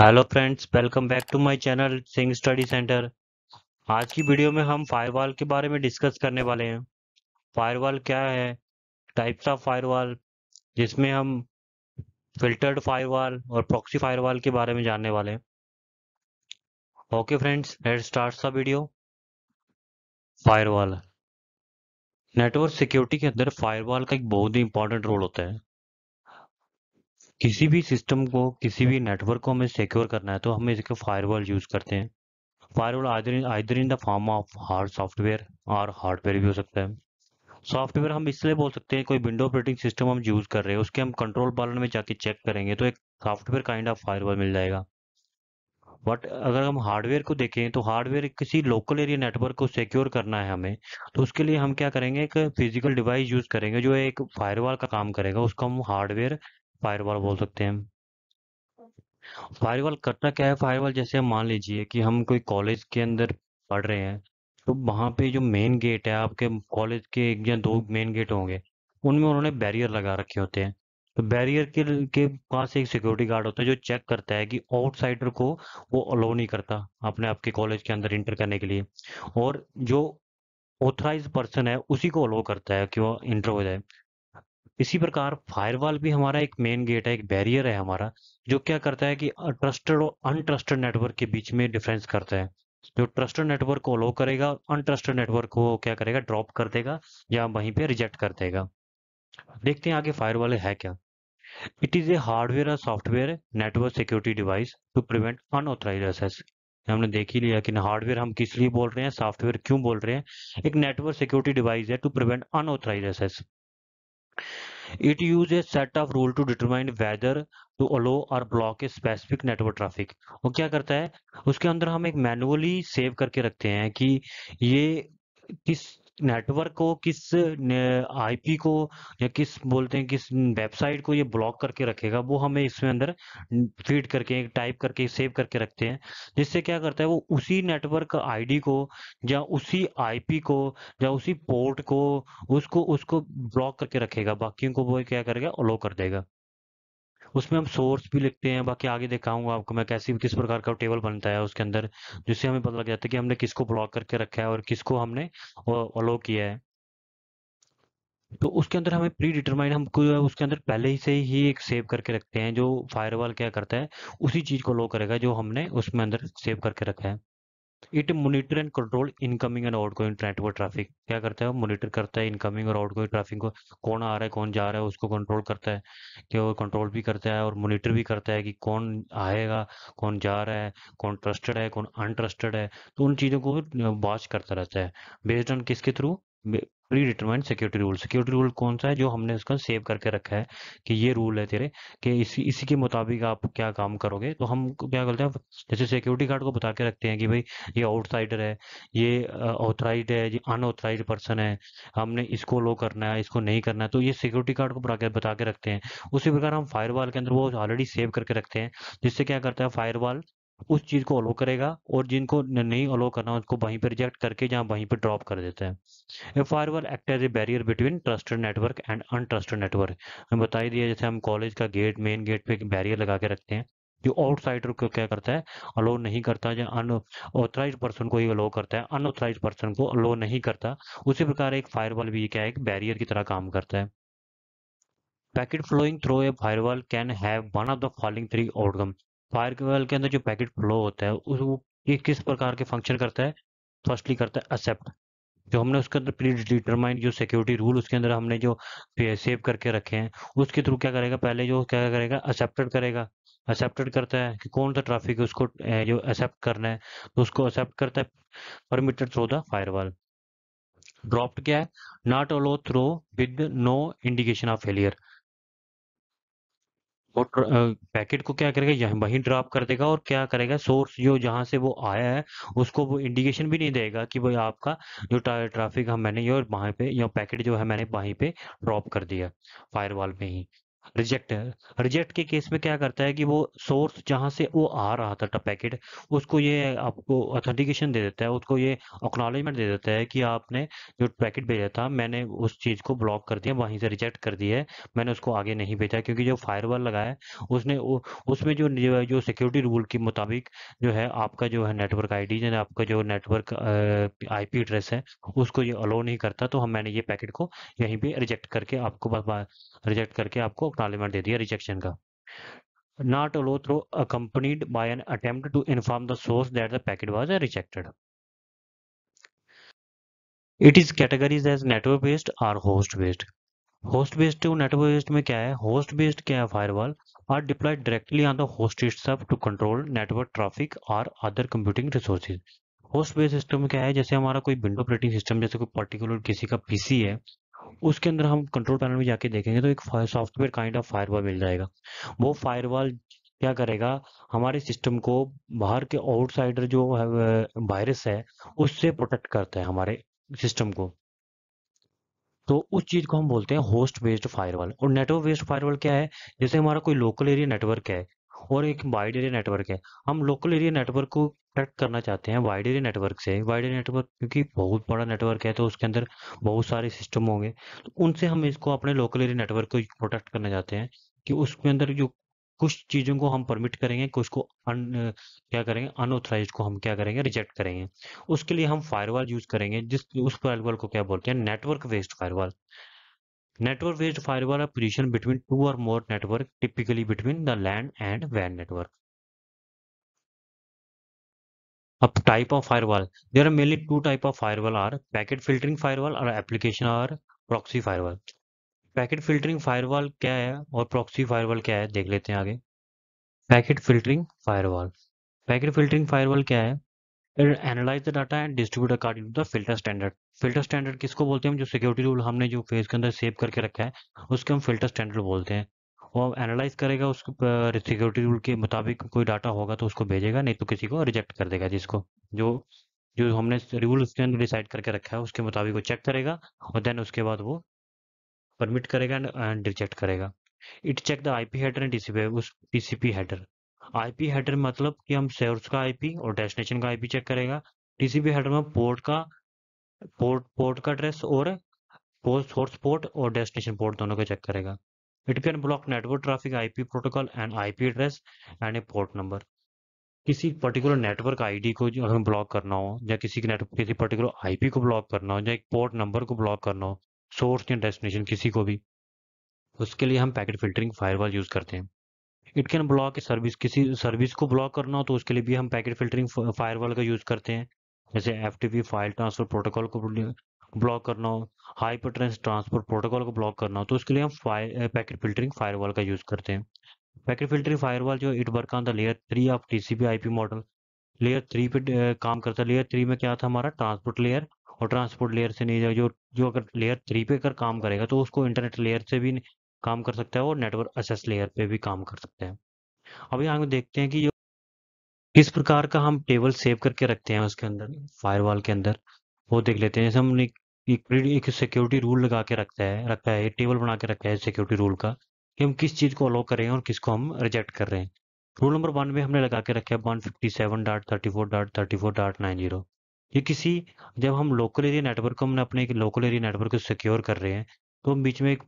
Hello friends welcome back to my channel Singh study centre आज की video में हम फायरवॉल के बारे में डिस्कस करने वाले हैं फायरवॉल क्या है टाइप्स ऑफ फायरवॉल जिसमें हम फिल्टर्ड फायरवॉल और प्रॉक्सी फायरवॉल के बारे में जानने वाले हैं okay friends head start the video firewall network security के अंदर फायरवॉल का एक बहुत ही इंपॉर्टेंट रोल होता है किसी भी सिस्टम को किसी भी नेटवर्क को हमें सिक्योर करना है तो हम इसके फायरवॉल यूज़ करते हैं firewall either in the form of hard software और हार्डवेयर भी हो सकता है सॉफ्टवेयर हम इसलिए बोल सकते हैं कोई विंडो ऑपरेटिंग सिस्टम हम यूज़ कर रहे हैं उसके हम कंट्रोल पैनल में जाके चेक करेंगे तो एक सॉफ्टवेयर काइंड ऑफ फायरवॉल मिल जाएगा बट अगर हम हार्डवेयर को देखें तो हार्डवेयर किसी लोकल एरिया नेटवर्क को सिक्योर करना है हमें तो उसके लिए हम क्या करेंगे एक फिजिकल डिवाइस यूज़ करेंगे जो एक फायरवॉल का काम करेगा उसको हम हार्डवेयर फायरवॉल बोल सकते हैं फायरवॉल करना क्या है फायरवॉल जैसे मान लीजिए कि हम कोई कॉलेज के अंदर पढ़ रहे हैं तो वहां पे जो मेन गेट है आपके कॉलेज के एक या दो मेन गेट होंगे उनमें उन्होंने बैरियर लगा रखे होते हैं तो बैरियर के के पास एक सिक्योरिटी गार्ड होता है जो चेक करता है कि आउटसाइडर को वो अलाउ नहीं करता अपने आपके कॉलेज के अंदर इंटर करने के लिए और जो ऑथराइज पर्सन है उसी को अलो करता है कि वो इंटर हो जाए इसी प्रकार फायरवॉल भी हमारा एक मेन गेट है एक बैरियर है हमारा जो क्या करता है कि ट्रस्टेड और अनट्रस्टेड नेटवर्क के बीच में डिफरेंस करता है जो ट्रस्टेड नेटवर्क को अलो करेगा और अनट्रस्टेड नेटवर्क को क्या करेगा ड्रॉप कर देगा या वहीं पे रिजेक्ट कर देगा देखते हैं आगे फायरवॉल है क्या इट इज ए हार्डवेयर और software network security device to prevent unauthorise access हमने देख ही लिया कि हार्डवेयर हम किस लिए बोल रहे हैं सॉफ्टवेयर क्यों बोल रहे हैं एक नेटवर्क सिक्योरिटी डिवाइस है to prevent unauthorise access It uses a set of rule to determine whether to allow or block a specific network traffic. वो क्या करता है उसके अंदर हम एक मैनुअली सेव करके रखते हैं कि ये किस नेटवर्क को किस आईपी को या किस बोलते हैं किस वेबसाइट को ये ब्लॉक करके रखेगा वो हमें इसमें अंदर फीड करके टाइप करके सेव करके रखते हैं जिससे क्या करता है वो उसी नेटवर्क आईडी को या उसी आईपी को या उसी पोर्ट को उसको उसको ब्लॉक करके रखेगा बाकियों को वो क्या करेगा अलो कर देगा उसमें हम सोर्स भी लिखते हैं बाकी आगे दिखाऊंगा आपको मैं कैसी किस प्रकार का टेबल बनता है उसके अंदर जिससे हमें पता लग जाता है कि हमने किसको ब्लॉक करके रखा है और किसको हमने अलो किया है तो उसके अंदर हमें प्री डिटरमाइन हम उसके अंदर पहले ही से ही एक सेव करके रखते हैं जो फायरवॉल क्या करता है उसी चीज को लो करेगा जो हमने उसमें अंदर सेव करके रखा है it monitor and control incoming and outgoing network traffic क्या करता है मोनिटर करता है इनकमिंग और आउटगोइंग ट्रैफिक को कौन आ रहा है कौन जा रहा है उसको कंट्रोल करता है कि वो कंट्रोल भी करता है और मोनिटर भी करता है कि कौन आएगा कौन जा रहा है कौन ट्रस्टेड है कौन अनट्रस्टेड है तो उन चीज़ों को वॉच करता रहता है बेस्ड ऑन किसके through predetermined security rule security rule कौन सा है जो हमने उसका सेव करके रखा है कि ये रूल है तेरे कि इसी इसी के मुताबिक आप क्या काम करोगे तो हम क्या करते हैं जैसे सिक्योरिटी गार्ड को बता के रखते हैं कि भाई ये आउटसाइडर है ये ऑथराइज है ये अनऑथराइज पर्सन है हमने इसको लो करना है इसको नहीं करना है तो ये सिक्योरिटी गार्ड को बता के, बता के रखते हैं उसी प्रकार हम फायरवाल के अंदर वो ऑलरेडी सेव करके रखते हैं जिससे क्या करता है फायरवाल उस चीज़ को अलो करेगा और जिनको नहीं अलो करना उसको वहीं पर रिजेक्ट करके जहाँ वहीं पर ड्रॉप कर देता है a firewall act as a barrier between trusted network and untrusted network हमें बताई दिया जैसे हम कॉलेज का गेट मेन गेट पे एक बैरियर लगा के रखते हैं जो आउटसाइडर को क्या करता है अलो नहीं करता या अनऑथराइज पर्सन को ही अलो करता है अनऑथराइज पर्सन को अलो नहीं करता उसी प्रकार एक फायरवॉल भी क्या है एक बैरियर की तरह काम करता है packet flowing through a firewall can have one of the following three outcome firewall के अंदर जो पैकेट फ्लो होता है वो ये किस प्रकार के फंक्शन करता है फर्स्टली करता है एक्सेप्ट जो हमने उसके अंदर प्री डिटरमाइंड जो सिक्योरिटी रूल उसके अंदर हमने जो सेव करके रखे हैं उसके थ्रू क्या करेगा पहले जो क्या करेगा एक्सेप्टेड करेगा एक्सेप्टेड करता है कि कौन सा ट्रैफिक है उसको जो एक्सेप्ट करना है तो उसको एक्सेप्ट करता है permitted through the firewall dropped क्या है not allow through with no indication of failure और पैकेट को क्या करेगा यहाँ वहीं ड्रॉप कर देगा और क्या करेगा सोर्स जो जहाँ से वो आया है उसको वो इंडिकेशन भी नहीं देगा कि भाई आपका जो ट्रैफिक हम मैंने ये वहाँ पे या पैकेट जो है मैंने वहीं पे ड्रॉप कर दिया फायरवॉल में ही रिजेक्ट है रिजेक्ट के केस में क्या करता है कि वो सोर्स जहाँ से वो आ रहा था पैकेट उसको ये आपको ऑथेंटिकेशन दे देता है उसको ये अक्नॉलेजमेंट दे देता है कि आपने जो पैकेट भेजा था मैंने उस चीज़ को ब्लॉक कर दिया वहीं से रिजेक्ट कर दिया है मैंने उसको आगे नहीं भेजा क्योंकि जो फायर लगा है उसने उसमें जो जो सिक्योरिटी रूल के मुताबिक जो है आपका जो है नेटवर्क आई डी आपका जो नेटवर्क आई पी एड्रेस है उसको ये अलो नहीं करता तो हम मैंने ये पैकेट को यहीं पर रिजेक्ट करके आपको रिजेक्ट करके आपको पार्लियामेंट दे दिया रिजेक्शन का not allow through accompanied by an attempt to inform the source that the packet was rejected. It is categorized as network based or host based. Host based to network based में क्या है Host based क्या है firewall are deployed directly on the host itself to control network traffic or other computing resources. Host based system क्या है जैसे हमारा कोई विंडो ऑपरेटिंग सिस्टम जैसे कोई पर्टिकुलर किसी का पीसी है उसके अंदर हम कंट्रोल पैनल में जाके देखेंगे तो एक सॉफ्टवेयर काइंड ऑफ फायरवॉल मिल जाएगा वो फायरवॉल क्या करेगा हमारे सिस्टम को बाहर के आउटसाइडर जो वायरस है उससे प्रोटेक्ट करता है हमारे सिस्टम को तो उस चीज़ को हम बोलते हैं होस्ट बेस्ड फायरवॉल और नेटवर्क बेस्ड फायरवॉल क्या है जैसे हमारा कोई लोकल एरिया नेटवर्क है और एक वाइड एरिया नेटवर्क है हम लोकल एरिया नेटवर्क को कनेक्ट करना चाहते हैं वाइड एरिया नेटवर्क से वाइड एरिया नेटवर्क क्योंकि बहुत बड़ा नेटवर्क है तो उसके अंदर बहुत सारे सिस्टम होंगे तो उनसे हम इसको अपने लोकल एरिया नेटवर्क को प्रोटेक्ट करना चाहते हैं कि उसके अंदर जो कुछ चीज़ों को हम परमिट करेंगे कुछ को अन क्या करेंगे अनऑथराइज को हम क्या करेंगे रिजेक्ट करेंगे उसके लिए हम फायरवॉल यूज़ करेंगे जिस उस फायरवॉल को क्या बोलते हैं network based firewall network based firewall are position between two और more network typically between the LAN and वैन नेटवर्क अब type of firewall there are mainly two type of firewall are packet filtering fire firewall और application or proxy firewall packet filtering fire firewall क्या है और proxy firewall क्या है देख लेते हैं आगे packet filtering fire firewall packet filtering firewall क्या है analyse the data and distribute according to the filter standard filter standard किसको बोलते हैं जो सिक्योरिटी रूल हमने जो फेज के अंदर सेव करके रखा है उसके हम फिल्टर स्टैंडर्ड बोलते हैं वो एनालाइज करेगा उसको सिक्योरिटी रूल के मुताबिक कोई डाटा होगा तो उसको भेजेगा नहीं तो किसी को रिजेक्ट कर देगा जिसको जो जो हमने रूल उसके अंदर डिसाइड करके रखा है उसके मुताबिक वो चेक करेगा और देन उसके बाद वो परमिट करेगा एंड रिजेक्ट करेगा it check the I P header and TCP उस टीसीपी हेडर आईपी हेडर मतलब कि हम सोर्स का आईपी और डेस्टिनेशन का आईपी चेक करेगा टीसीपी हेडर में पोर्ट का पोर्ट पोर्ट का एड्रेस और सोर्स पोर्ट और डेस्टिनेशन पोर्ट दोनों का चेक करेगा it can block network traffic IP protocol and IP address and a port number किसी पर्टिकुलर नेटवर्क आईडी को हमें ब्लॉक करना हो या किसी नेटवर्क किसी पर्टिकुलर आईपी को ब्लॉक करना हो या एक पोर्ट नंबर को ब्लॉक करना हो सोर्स या डेस्टिनेशन किसी को भी उसके लिए हम पैकेट फिल्टरिंग फायरवॉल यूज़ करते हैं इट कैन ब्लॉक सर्विस किसी सर्विस को ब्लॉक करना हो तो उसके लिए भी हम पैकेट फिल्टरिंग फायरवॉल का यूज़ करते हैं जैसे एफ फाइल ट्रांसफर प्रोटोकॉल को ब्लॉक करना हो हाइपर ट्रांसफर प्रोटोकॉल को ब्लॉक करना हो तो उसके लिए हम पैकेट फिल्टरिंग फायरवॉल का यूज़ करते हैं पैकेट फिल्टरिंग फायरवॉल जो it work on the layer three of TCP IP model layer three पे काम करता है लेयर थ्री में क्या था हमारा ट्रांसपोर्ट लेयर और ट्रांसपोर्ट लेयर से नहीं जो जो अगर लेयर थ्री पे कर काम करेगा तो उसको इंटरनेट लेयर से भी काम कर सकता है और नेटवर्क एसेस लेयर पे भी काम कर सकते हैं अभी हम देखते हैं कि जो किस प्रकार का हम टेबल सेव करके रखते हैं उसके अंदर फायरवॉल के अंदर वो देख लेते हैं जैसे हमने एक, एक सिक्योरिटी रूल लगा के रखता है रखा है टेबल बना के रखा है सिक्योरिटी रूल का कि हम किस चीज़ को अलाउ कर रहे हैं और किसको हम रिजेक्ट कर रहे हैं रूल नंबर वन में हमने लगा के रखा है one fifty seven dot thirty four dot thirty four dot nine zero ये किसी जब हम लोकल एरिया नेटवर्क को हमने अपने एक लोकल एरिया नेटवर्क को सिक्योर कर रहे हैं तो हम बीच में एक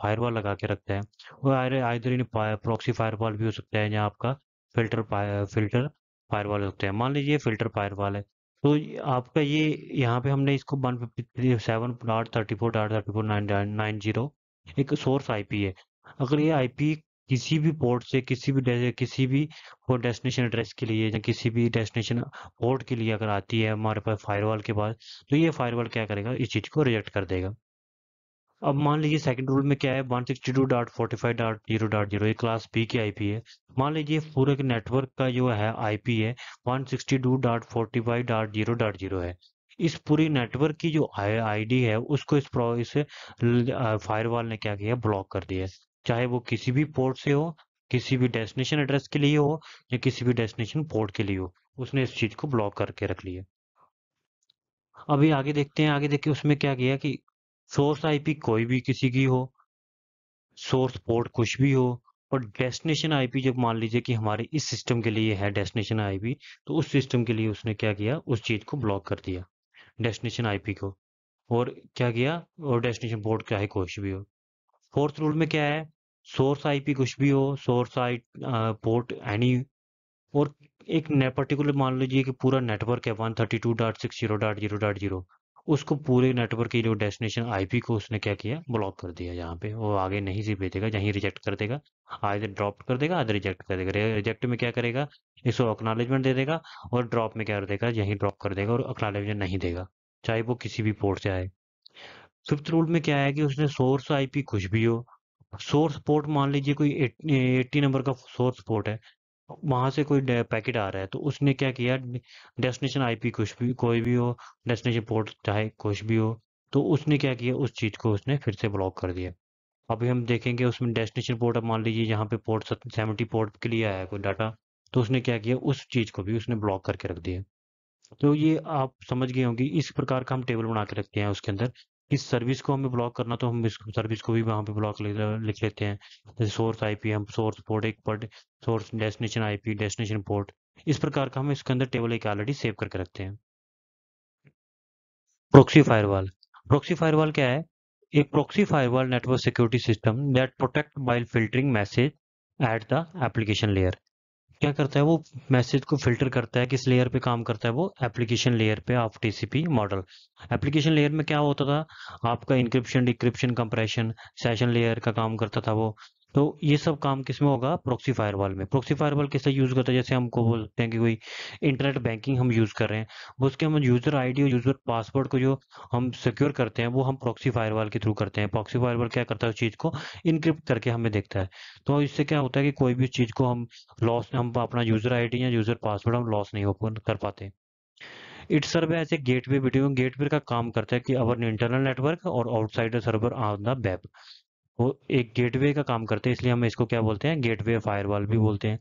फायर वॉल लगा के रखते हैं और आइधर इन प्रॉक्सी वॉल भी हो सकता है यहाँ आपका फिल्टर फिल्टर फायरवॉल हो सकता है मान लीजिए फिल्टर फायर वॉल है तो आपका ये यहाँ पे हमने इसको one fifty seven dot thirty four dot thirty four nine nine zero एक सोर्स आईपी है अगर ये आईपी किसी भी पोर्ट से किसी भी किसी भी डेस्टिनेशन एड्रेस के लिए या किसी भी डेस्टिनेशन पोर्ट के लिए अगर आती है हमारे पास फायरवॉल के पास तो ये फायरवॉल क्या करेगा इस चीज़ को रिजेक्ट कर देगा अब मान लीजिए सेकंड रूल में क्या है 162.45.0.0 सिक्सटी क्लास बी की आईपी है मान लीजिए पूरे के नेटवर्क का जो है आईपी है 162.45.0.0 है इस पूरी नेटवर्क की जो आईडी है उसको इस इस फायरवॉल ने क्या किया ब्लॉक कर दिया है चाहे वो किसी भी पोर्ट से हो किसी भी डेस्टिनेशन एड्रेस के लिए हो या किसी भी डेस्टिनेशन पोर्ट के लिए हो उसने इस चीज को ब्लॉक करके रख लिया अभी आगे देखते हैं आगे देखिए उसमें क्या किया कि सोर्स आईपी कोई भी किसी की हो सोर्स पोर्ट कुछ भी हो और डेस्टिनेशन आईपी जब मान लीजिए कि हमारे इस सिस्टम के लिए है डेस्टिनेशन आईपी तो उस सिस्टम के लिए उसने क्या किया उस चीज़ को ब्लॉक कर दिया डेस्टिनेशन आईपी को और क्या किया और डेस्टिनेशन पोर्ट क्या है कुछ भी हो फोर्थ रूल में क्या है सोर्स आईपी कुछ भी हो सोर्स आई पोर्ट एनी और एक पर्टिकुलर मान लीजिए कि पूरा नेटवर्क है one thirty two dot six zero dot zero dot zero उसको पूरे नेटवर्क की जो डेस्टिनेशन आईपी को उसने क्या किया ब्लॉक कर दिया यहाँ पे वो आगे नहीं सी भेजेगा यहीं रिजेक्ट कर देगा आधे ड्रॉप कर देगा आधे रिजेक्ट कर देगा रिजेक्ट में क्या करेगा इसको अक्नॉलेजमेंट दे देगा और ड्रॉप में क्या कर देगा यहीं ड्रॉप कर देगा और अक्नॉलेजमेंट नहीं देगा चाहे वो किसी भी पोर्ट से आए फिफ्थ रूल में क्या है कि उसने सोर्स आईपी कुछ भी हो सोर्स पोर्ट मान लीजिए कोई एट्टी नंबर का सोर्स पोर्ट है वहां से कोई पैकेट आ रहा है तो उसने क्या किया डेस्टिनेशन आईपी कुछ भी कोई भी हो डेस्टिनेशन पोर्ट चाहे कुछ भी हो तो उसने क्या किया उस चीज़ को उसने फिर से ब्लॉक कर दिया अभी हम देखेंगे उसमें डेस्टिनेशन पोर्ट अब मान लीजिए यहाँ पे पोर्ट सेवेंटी पोर्ट के लिए आया कोई डाटा तो उसने क्या किया उस चीज़ को भी उसने ब्लॉक करके रख दिया तो ये आप समझ गए होंगे इस प्रकार का हम टेबल बना के रखते हैं उसके अंदर इस सर्विस को हमें ब्लॉक करना तो हम इस सर्विस को भी वहाँ पे ब्लॉक लिख लेते हैं जैसे सोर्स आईपी हम सोर्स पोर्ट एक port source destination IP destination port इस प्रकार का हम इसके अंदर टेबल एक ऑलरेडी सेव करके रखते हैं प्रोक्सी फायरवॉल प्रोक्सी फायरवॉल क्या है एक proxy firewall network security system that protect by filtering message at the application layer क्या करता है वो मैसेज को फिल्टर करता है किस लेयर पे काम करता है वो एप्लीकेशन लेयर पे of TCP model application layer में क्या होता था आपका encryption decryption compression session layer का काम करता था वो तो ये सब काम किस में होगा प्रोक्सी फायरवॉल में प्रोक्सी फायरवॉल किससे यूज करता है जैसे हमको बोलते हैं कि कोई इंटरनेट बैंकिंग हम यूज कर रहे हैं उसके हम यूजर आईडी और यूजर पासवर्ड को जो हम सिक्योर करते हैं वो हम प्रोक्सी फायरवॉल के थ्रू करते हैं प्रोक्सी फायरवॉल क्या करता है उस चीज को इनक्रिप्ट करके हमें देखता है तो इससे क्या होता है कि कोई भी चीज को हम लॉस हम अपना यूजर आई या यूजर पासवर्ड हम लॉस नहीं ओपन कर पाते it serve as a gateway between gate का काम करता है कि अवर इंटरनल नेटवर्क और outside server on the web वो एक गेटवे का काम करते हैं इसलिए हम इसको क्या बोलते हैं गेटवे फायरवॉल भी हम्म। बोलते हैं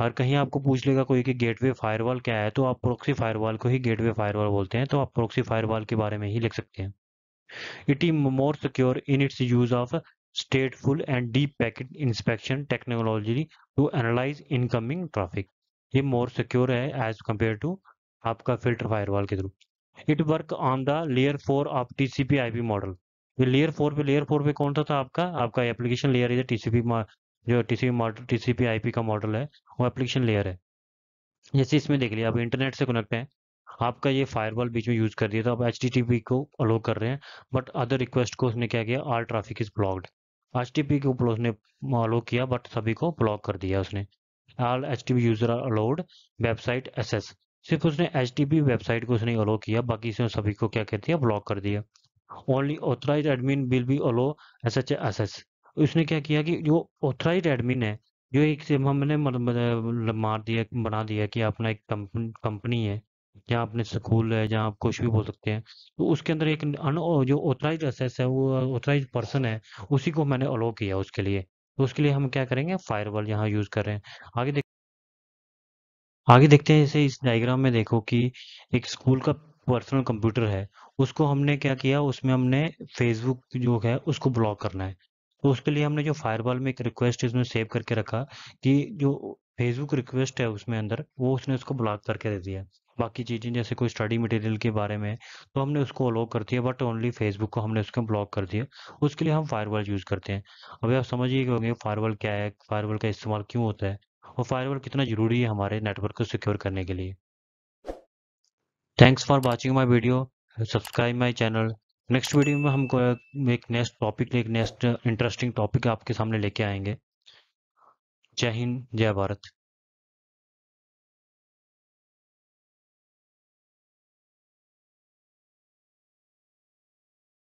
और कहीं आपको पूछ लेगा कोई कि गेटवे फायरवॉल क्या है तो आप प्रोक्सी फायरवॉल को ही गेटवे फायरवॉल बोलते हैं तो आप प्रोक्सी फायरवॉल के बारे में ही लिख सकते हैं it is more secure in its use of stateful and deep packet inspection technology to analyse incoming traffic ये मोर सिक्योर है एज कम्पेयर टू आपका फिल्टर फायरवॉल के through. It work on the layer four of TCP IP model ये layer four पे layer four पे कौन सा था आपका आपका एप्लीकेशन लेयर है टीसीपी जो टीसीपी मॉडल टीसीपी आईपी का मॉडल है वो एप्लीकेशन लेयर है जैसे इसमें देख लिया आप इंटरनेट से कनेक्ट हैं आपका ये फायरवॉल बीच में यूज कर दिया था आप एच को अलो कर रहे हैं बट अदर रिक्वेस्ट को उसने क्या किया all traffic is blocked H को उसने अलो किया बट सभी को ब्लॉक कर दिया उसने all H user are allowed websites सिर्फ उसने एच वेबसाइट को उसने अलो किया बाकी इसने सभी को क्या कर दिया ब्लॉक कर दिया only authorise admin will be allow S H S उसने क्या किया कि जो ऑथराइज एडमिन है जो एक से हमने मतलब मार दिया बना दिया कि अपना एक कंपनी है या अपने स्कूल है जहाँ आप कुछ भी बोल सकते हैं तो उसके अंदर एक अन जो ऑथराइज एसेस है वो ऑथराइज पर्सन है उसी को मैंने अलो किया उसके लिए तो उसके लिए हम क्या करेंगे फायरवॉल यहाँ यूज कर रहे हैं आगे देख आगे देखते हैं जैसे इस डायग्राम में देखो कि एक स्कूल का पर्सनल कंप्यूटर है उसको हमने क्या किया उसमें हमने फेसबुक जो है उसको ब्लॉक करना है तो उसके लिए हमने जो फायरवॉल में एक रिक्वेस्ट इसमें सेव करके रखा कि जो फेसबुक रिक्वेस्ट है उसमें अंदर वो उसने उसको ब्लॉक करके दे दिया बाकी चीज़ें जैसे कोई स्टडी मटेरियल के बारे में तो हमने उसको अलो कर दिया बट ओनली फेसबुक को हमने उसको ब्लॉक कर दिया उसके लिए हम फायरवॉल यूज़ करते हैं अभी आप समझिए होंगे फायरवॉल क्या है फायरवॉल का इस्तेमाल क्यों होता है और फायरवॉल कितना ज़रूरी है हमारे नेटवर्क को सिक्योर करने के लिए thanks for watching my video subscribe my channel next video में हम एक नेक्स्ट टॉपिक एक नेक्स्ट इंटरेस्टिंग टॉपिक आपके सामने लेके आएंगे जय हिंद जय भारत